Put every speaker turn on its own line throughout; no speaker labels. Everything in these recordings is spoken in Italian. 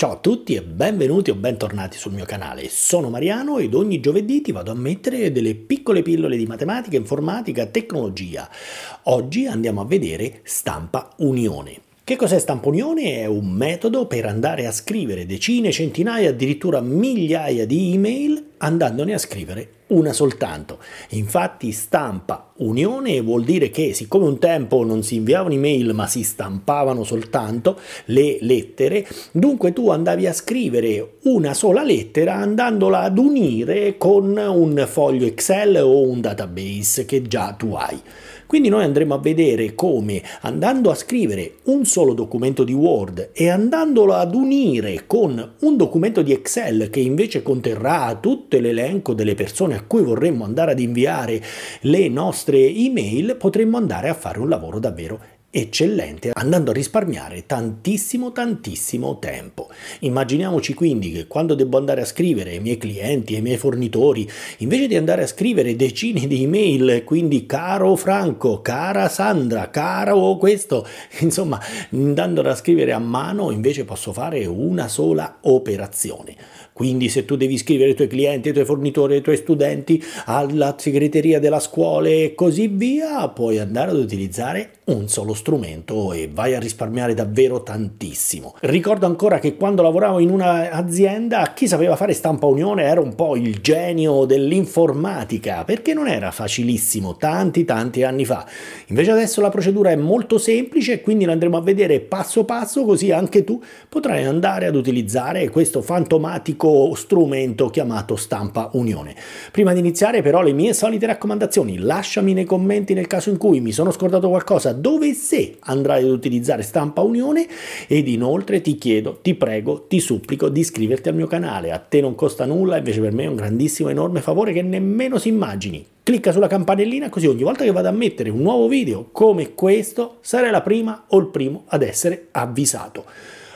Ciao a tutti e benvenuti o bentornati sul mio canale. Sono Mariano ed ogni giovedì ti vado a mettere delle piccole pillole di matematica, informatica, tecnologia. Oggi andiamo a vedere stampa unione. Che cos'è Stamponione? È un metodo per andare a scrivere decine, centinaia, addirittura migliaia di email andandone a scrivere una soltanto. Infatti stampa unione vuol dire che siccome un tempo non si inviavano email ma si stampavano soltanto le lettere, dunque tu andavi a scrivere una sola lettera andandola ad unire con un foglio Excel o un database che già tu hai. Quindi noi andremo a vedere come andando a scrivere un solo documento di Word e andandolo ad unire con un documento di Excel che invece conterrà tutto l'elenco delle persone a cui vorremmo andare ad inviare le nostre email, potremmo andare a fare un lavoro davvero eccellente andando a risparmiare tantissimo tantissimo tempo. Immaginiamoci quindi che quando devo andare a scrivere ai miei clienti, ai miei fornitori, invece di andare a scrivere decine di email, quindi caro Franco, cara Sandra, caro questo, insomma, andando a scrivere a mano invece posso fare una sola operazione. Quindi se tu devi scrivere i tuoi clienti, i tuoi fornitori, i tuoi studenti alla segreteria della scuola e così via, puoi andare ad utilizzare un solo strumento e vai a risparmiare davvero tantissimo. Ricordo ancora che quando lavoravo in un'azienda chi sapeva fare stampa unione era un po' il genio dell'informatica perché non era facilissimo tanti tanti anni fa. Invece adesso la procedura è molto semplice e quindi la andremo a vedere passo passo così anche tu potrai andare ad utilizzare questo fantomatico unico strumento chiamato Stampa Unione. Prima di iniziare però le mie solite raccomandazioni, lasciami nei commenti nel caso in cui mi sono scordato qualcosa, dove e se andrai ad utilizzare Stampa Unione ed inoltre ti chiedo, ti prego, ti supplico di iscriverti al mio canale, a te non costa nulla, invece per me è un grandissimo enorme favore che nemmeno si immagini. Clicca sulla campanellina così ogni volta che vado a mettere un nuovo video come questo sarai la prima o il primo ad essere avvisato.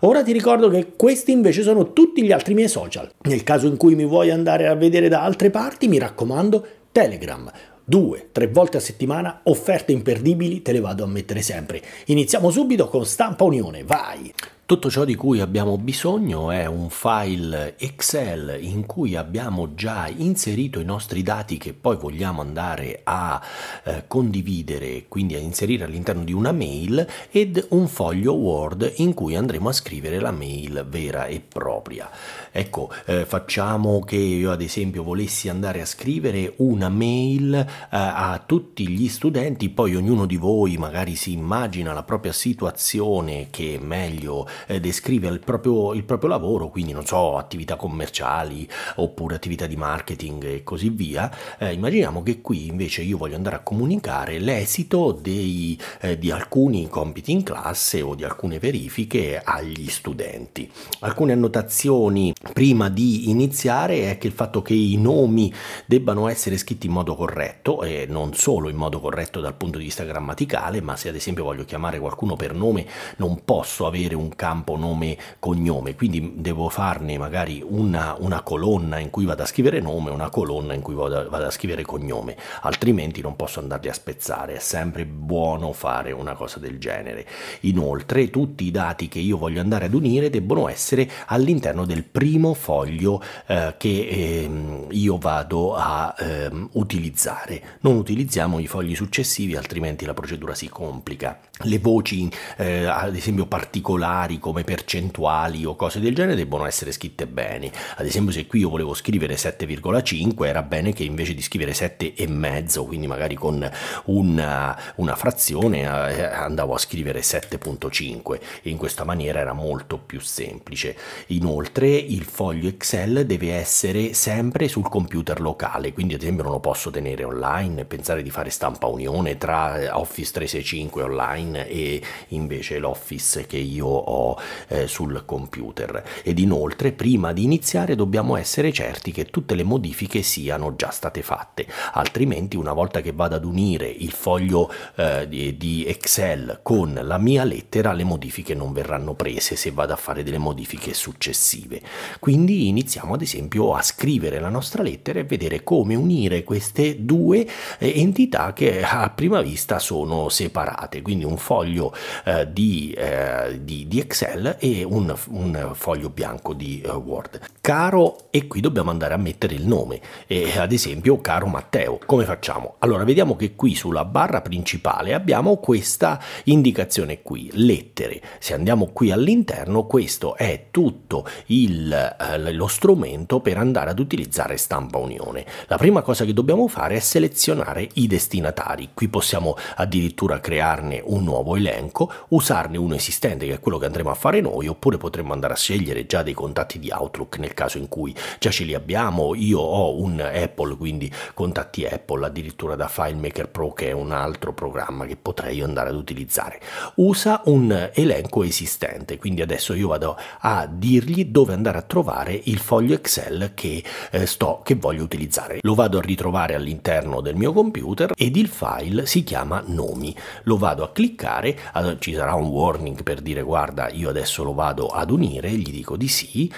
Ora ti ricordo che questi invece sono tutti gli altri miei social. Nel caso in cui mi vuoi andare a vedere da altre parti, mi raccomando, Telegram due, tre volte a settimana offerte imperdibili te le vado a mettere sempre. Iniziamo subito con Stampa Unione, vai! Tutto ciò di cui abbiamo bisogno è un file Excel in cui abbiamo già inserito i nostri dati che poi vogliamo andare a eh, condividere, quindi a inserire all'interno di una mail ed un foglio Word in cui andremo a scrivere la mail vera e propria. Ecco, eh, facciamo che io ad esempio volessi andare a scrivere una mail eh, a tutti gli studenti, poi ognuno di voi magari si immagina la propria situazione che è meglio eh, descrive il proprio, il proprio, lavoro, quindi non so, attività commerciali oppure attività di marketing e così via, eh, immaginiamo che qui invece io voglio andare a comunicare l'esito dei, eh, di alcuni compiti in classe o di alcune verifiche agli studenti. Alcune annotazioni prima di iniziare è che il fatto che i nomi debbano essere scritti in modo corretto e non solo in modo corretto dal punto di vista grammaticale, ma se ad esempio voglio chiamare qualcuno per nome non posso avere un caso campo nome-cognome, quindi devo farne magari una, una, colonna in cui vado a scrivere nome, una colonna in cui vado a, vado a scrivere cognome, altrimenti non posso andarli a spezzare, è sempre buono fare una cosa del genere. Inoltre tutti i dati che io voglio andare ad unire debbono essere all'interno del primo foglio eh, che eh, io vado a eh, utilizzare. Non utilizziamo i fogli successivi, altrimenti la procedura si complica. Le voci, eh, ad esempio, particolari chiavi come percentuali o cose del genere debbono essere scritte bene. Ad esempio se qui io volevo scrivere 7,5 era bene che invece di scrivere 7,5, quindi magari con una, una frazione eh, andavo a scrivere 7.5 e in questa maniera era molto più semplice. Inoltre il foglio Excel deve essere sempre sul computer locale, quindi ad esempio non lo posso tenere online, pensare di fare stampa unione tra Office 365 online e invece l'Office che io ho eh, sul computer. Ed inoltre, prima di iniziare, dobbiamo essere certi che tutte le modifiche siano già state fatte, altrimenti una volta che vado ad unire il foglio eh, di, di Excel con la mia lettera, le modifiche non verranno prese se vado a fare delle modifiche successive. Quindi iniziamo ad esempio a scrivere la nostra lettera e vedere come unire queste due eh, entità che eh, a prima vista sono separate. Quindi un foglio eh, di, eh, di, di Excel Excel e un, un foglio bianco di uh, Word. Caro, e qui dobbiamo andare a mettere il nome, eh, ad esempio caro Matteo. Come facciamo? Allora vediamo che qui sulla barra principale abbiamo questa indicazione qui, lettere. Se andiamo qui all'interno questo è tutto il, eh, lo strumento per andare ad utilizzare stampa unione. La prima cosa che dobbiamo fare è selezionare i destinatari. Qui possiamo addirittura crearne un nuovo elenco, usarne uno esistente che è quello che andremo andremo a fare noi oppure potremmo andare a scegliere già dei contatti di Outlook nel caso in cui già ce li abbiamo. Io ho un Apple, quindi contatti Apple addirittura da FileMaker Pro che è un altro programma che potrei andare ad utilizzare. Usa un elenco esistente, quindi adesso io vado a dirgli dove andare a trovare il foglio Excel che, eh, sto, che voglio utilizzare. Lo vado a ritrovare all'interno del mio computer ed il file si chiama nomi. Lo vado a cliccare, allora, ci sarà un warning per dire guarda io adesso lo vado ad unire, gli dico di sì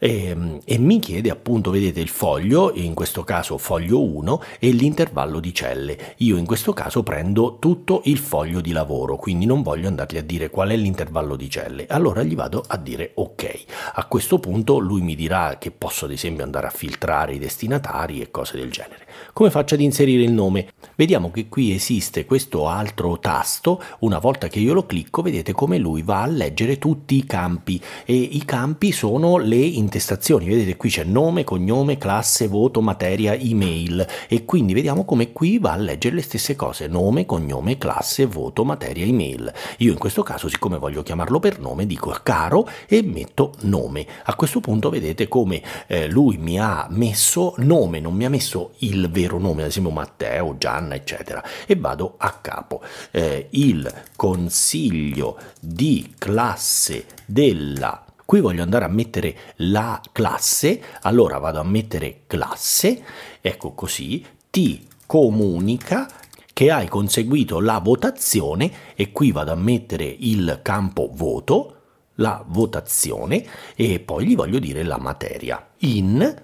e, ehm, e mi chiede appunto, vedete il foglio, in questo caso foglio 1 e l'intervallo di celle. Io in questo caso prendo tutto il foglio di lavoro, quindi non voglio andargli a dire qual è l'intervallo di celle. Allora gli vado a dire ok. A questo punto lui mi dirà che posso ad esempio andare a filtrare i destinatari e cose del genere come faccio ad inserire il nome? Vediamo che qui esiste questo altro tasto, una volta che io lo clicco vedete come lui va a leggere tutti i campi e i campi sono le intestazioni, vedete qui c'è nome, cognome, classe, voto, materia, email e quindi vediamo come qui va a leggere le stesse cose, nome, cognome, classe, voto, materia, email. Io in questo caso siccome voglio chiamarlo per nome dico caro e metto nome. A questo punto vedete come eh, lui mi ha messo nome, non mi ha messo il vero nome, ad esempio Matteo, Gianna, eccetera, e vado a capo. Eh, il consiglio di classe della qui voglio andare a mettere la classe, allora vado a mettere classe, ecco così, ti comunica che hai conseguito la votazione e qui vado a mettere il campo voto, la votazione e poi gli voglio dire la materia in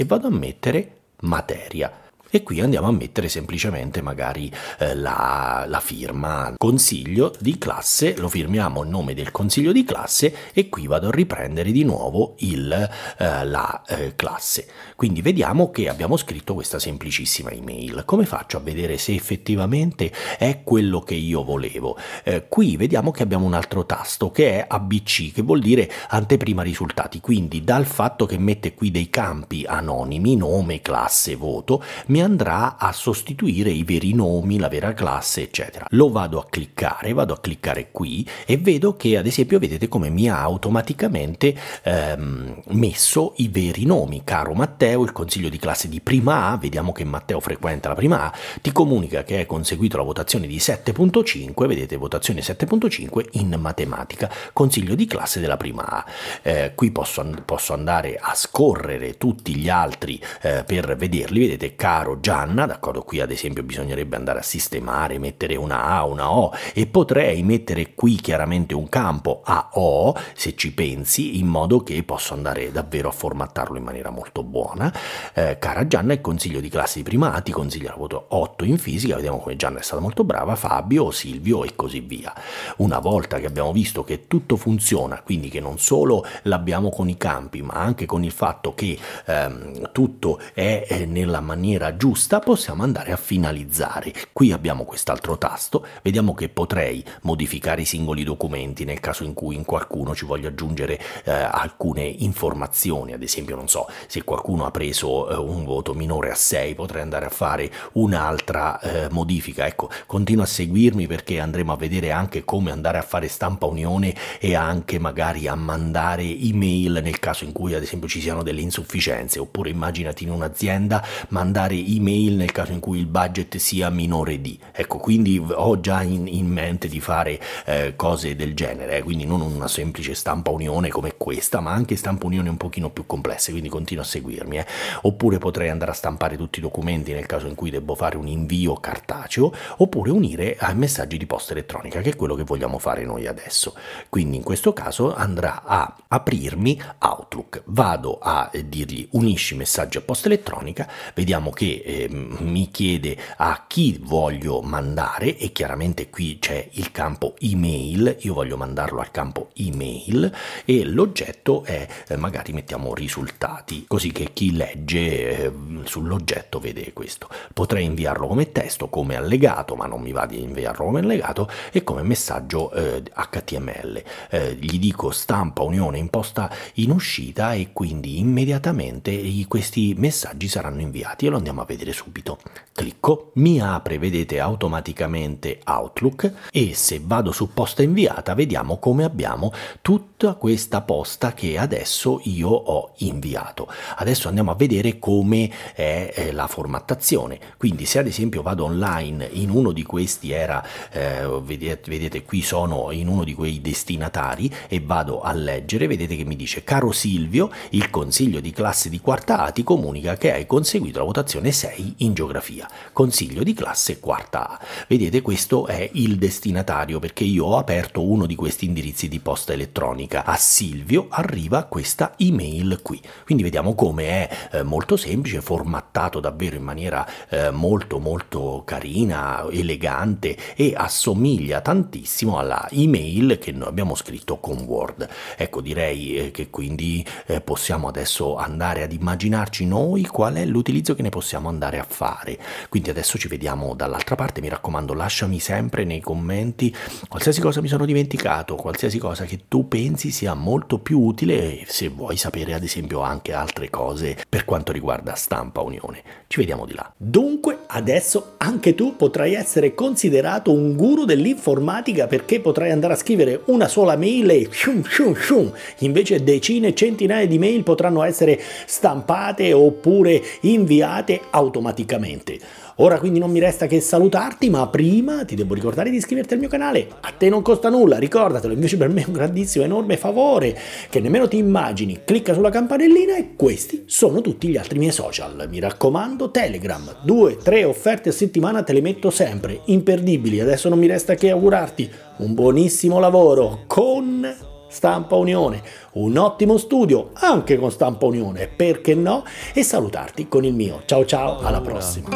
e vado a mettere materia e qui andiamo a mettere semplicemente magari eh, la, la, firma consiglio di classe lo firmiamo a nome del consiglio di classe e qui vado a riprendere di nuovo il, eh, la eh, classe quindi vediamo che abbiamo scritto questa semplicissima email come faccio a vedere se effettivamente è quello che io volevo eh, qui vediamo che abbiamo un altro tasto che è abc che vuol dire anteprima risultati quindi dal fatto che mette qui dei campi anonimi nome classe voto mi come andrà a sostituire i veri nomi, la vera classe, eccetera. Lo vado a cliccare, vado a cliccare qui e vedo che ad esempio vedete come mi ha automaticamente ehm, messo i veri nomi. Caro Matteo, il consiglio di classe di prima A, vediamo che Matteo frequenta la prima A, ti comunica che hai conseguito la votazione di 7.5, vedete votazione 7.5 in matematica, consiglio di classe della prima A. Eh, qui posso, posso, andare a scorrere tutti gli altri eh, per vederli, vedete caro chiaro Gianna, d'accordo qui ad esempio bisognerebbe andare a sistemare, mettere una A, una O e potrei mettere qui chiaramente un campo A O, se ci pensi in modo che posso andare davvero a formattarlo in maniera molto buona. Eh, cara Gianna il consiglio di classe di primati, consiglio voto 8 in fisica, vediamo come Gianna è stata molto brava, Fabio, Silvio e così via. Una volta che abbiamo visto che tutto funziona, quindi che non solo l'abbiamo con i campi ma anche con il fatto che ehm, tutto è eh, nella maniera giusta possiamo andare a finalizzare. Qui abbiamo quest'altro tasto, vediamo che potrei modificare i singoli documenti nel caso in cui in qualcuno ci voglia aggiungere eh, alcune informazioni, ad esempio non so, se qualcuno ha preso eh, un voto minore a 6 potrei andare a fare un'altra eh, modifica. Ecco, continua a seguirmi perché andremo a vedere anche come andare a fare stampa unione e anche magari a mandare email nel caso in cui ad esempio ci siano delle insufficienze, oppure immaginati in un'azienda mandare email nel caso in cui il budget sia minore di. Ecco, quindi ho già in, in mente di fare eh, cose del genere, eh, quindi non una semplice stampa unione come questa, ma anche stampa unione un pochino più complesse, quindi continuo a seguirmi. Eh. Oppure potrei andare a stampare tutti i documenti nel caso in cui devo fare un invio cartaceo, oppure unire ai messaggi di posta elettronica, che è quello che vogliamo fare noi adesso. Quindi in questo caso andrà a aprirmi Outlook. Vado a eh, dirgli unisci messaggio a posta elettronica, vediamo che eh, mi chiede a chi voglio mandare e chiaramente qui c'è il campo email, io voglio mandarlo al campo email e l'oggetto è eh, magari mettiamo risultati, così che chi legge eh, sull'oggetto vede questo. Potrei inviarlo come testo, come allegato, ma non mi va di inviarlo come allegato e come messaggio eh, HTML. Eh, gli dico stampa unione imposta in uscita e quindi immediatamente questi messaggi saranno inviati e lo andiamo a vedere subito. Clicco, mi apre, vedete automaticamente Outlook e se vado su posta inviata vediamo come abbiamo tutta questa posta che adesso io ho inviato. Adesso andiamo a vedere come è eh, la formattazione. Quindi se ad esempio vado online in uno di questi era, eh, vedete, vedete qui sono in uno di quei destinatari e vado a leggere, vedete che mi dice caro Silvio, il consiglio di classe di quarta A ti comunica che hai conseguito la votazione 6 in geografia. Consiglio di classe quarta A. Vedete questo è il destinatario perché io ho aperto uno di questi indirizzi di posta posta elettronica a Silvio arriva questa email qui. Quindi vediamo come è eh, molto semplice, formattato davvero in maniera eh, molto molto carina, elegante e assomiglia tantissimo alla email che noi abbiamo scritto con Word. Ecco, direi eh, che quindi eh, possiamo adesso andare ad immaginarci noi qual è l'utilizzo che ne possiamo andare a fare. Quindi adesso ci vediamo dall'altra parte, mi raccomando lasciami sempre nei commenti qualsiasi cosa mi sono dimenticato, qualsiasi cosa che tu pensi sia molto più utile se vuoi sapere ad esempio anche altre cose per quanto riguarda stampa unione. Ci vediamo di là. Dunque Adesso anche tu potrai essere considerato un guru dell'informatica perché potrai andare a scrivere una sola mail e shum shum shum. invece decine, centinaia di mail potranno essere stampate oppure inviate automaticamente. Ora quindi non mi resta che salutarti, ma prima ti devo ricordare di iscriverti al mio canale. A te non costa nulla, ricordatelo, invece per me è un grandissimo, enorme favore che nemmeno ti immagini. Clicca sulla campanellina e questi sono tutti gli altri miei social. Mi raccomando, Telegram 2, 3, tre offerte a settimana te le metto sempre, imperdibili. Adesso non mi resta che augurarti un buonissimo lavoro con Stampa Unione, un ottimo studio anche con Stampa Unione, perché no? E salutarti con il mio. Ciao ciao, alla prossima.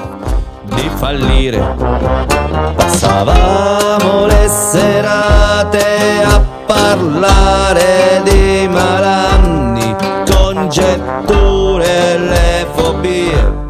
Di fallire passavamo le serate a parlare di malanni, congetture le fobie.